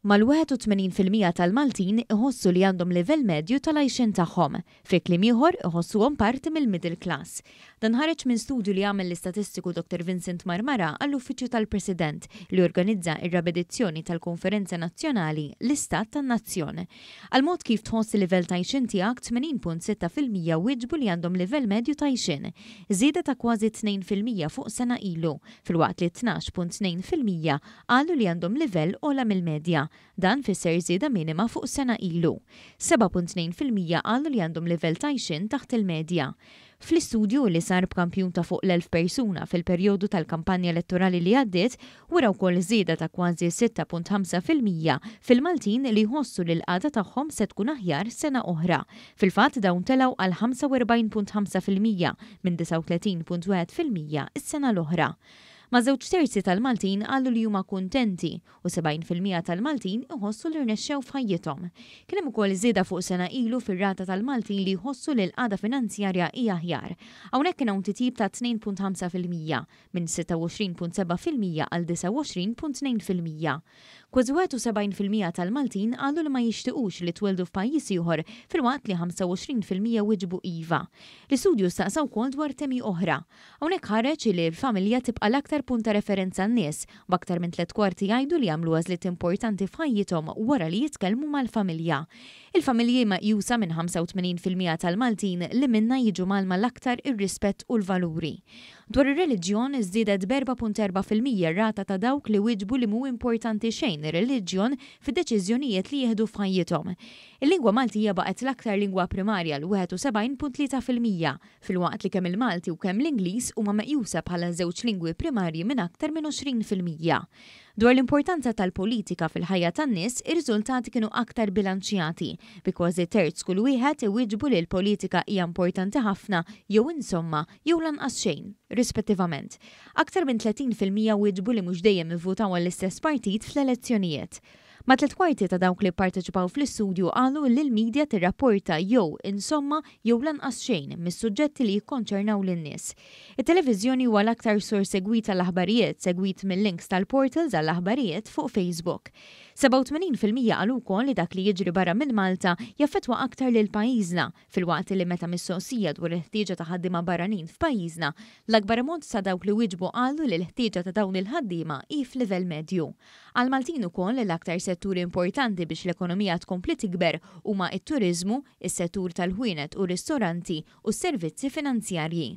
mal-81% tal-Maltin iħossu li għandhom livell medju tal-għajxin tagħhom, fi klim ieħor iħossuhom parti mill-middle class. Dan ħareġ minn studju li għamel l-istatistiku Dr. Vincent Marmara għall-Uffiċċju tal-President li organizza ir-rabedizzjoni tal-Konferenza Nazzjonali l-Istat tan-Nazzjon. Għal mod kif tħoss livell tajxin tiegħek 80.6% wieġbu li għandhom livell medju tajxin, żieda ta' kważi 2% fuq sena ilu, fil-waqt li 12.2% qalu li għandhom livell ola mill-medja dan fisser żieda minima fuq sena ilu. 7.2% għallu li għandhom ta' xin taħt il-medja. Fl-istudju li sar b'kampjun ta' fuq l-1000 persuna fil-perjodu tal-kampanja elettorali li għaddiet, wara wkoll żieda ta' kważi 6.5% fil-Maltin li jħossu li l għada tagħhom se tkun aħjar sena oħra. Fil-fatt dawn telaw għal 45.5% minn 39.1% is-sena l-oħra ma' żewġ terzi tal-Maltin għallu li huma kuntenti u 70% tal-Maltin iħossu li rnexxew f'ħajjithom. Kien hemm ukoll żieda fuq sena ilu fir-rata tal-Maltin li jħossu li l-qada finanzjarja hija aħjar. Hawnhekk kien hawn titjib ta' 2.5% minn 26.7% għal 29.2%. Kważi 71% tal-Maltin għallu li ma jixtiqux li tweldu f'pajjiż ieħor fil-waqt li 25% wiġbu iva. L-istudju staqsaw kont dwar temi oħra. Hawnhekk ħareġ li l-familja tibqa' l-aktar l-iktar punta referenza n-nies, b'aktar minn tlet kwarti jgħidu li jagħmlu għazlit importanti f'ħajjithom wara li jitkellmu mal-familja. Il-familji maqjusa minn 85% tal-Maltin li minna jiġu malma l-aktar ir-rispett u l-valuri. Dwar ir-reliġjon fil-mija rata ta' dawk li wieġbu li mu importanti xejn ir-reliġjon fid-deċiżjonijiet li jieħdu fħajjitom. Il-lingwa Maltija baqgħet l-aktar lingwa primarja l-71.3% fil-waqt li kemm il-Malti u kemm l-Ingliż huma meqjusa bħala żewġ lingwi primarja varji minn aktar minn 20%. Dwar l-importanza tal-politika fil-ħajja tan-nies, ir-riżultati kienu aktar bilanċjati, bi kważi terz kull wieħed iwiġbu li l-politika hija importanti ħafna jew insomma jew lanqas xejn, rispettivament. Aktar minn 30% wieġbu li mhux dejjem ivvutaw għall-istess partit fl-elezzjonijiet. Ma tlet kwarti ta' dawk li parteċipaw fl-istudju għalu li l-medja tirrapporta jew insomma jew lanqas xejn mis-suġġetti li jikkonċernaw lin-nies. Il-televiżjoni huwa l-aktar sur segwit tal-aħbarijiet segwit mill-links tal-portals għall-aħbarijiet fuq Facebook. 87% għal ukoll li dak li jiġri barra minn Malta jaffetwa aktar lil pajjiżna fil-waqt li meta mis-sosija dwar il-ħtieġa ta' ħaddiema barranin f'pajjiżna l-akbar mod sa' dawk li wieġbu qalu li l-ħtieġa ta' dawn il-ħaddiema hi f'livell medju. Għal Maltin ukoll l-aktar setturi importanti biex l-ekonomija tkompli tikber huma t turizmu is-settur tal-ħwienet u ristoranti u s servizzi finanzjarji.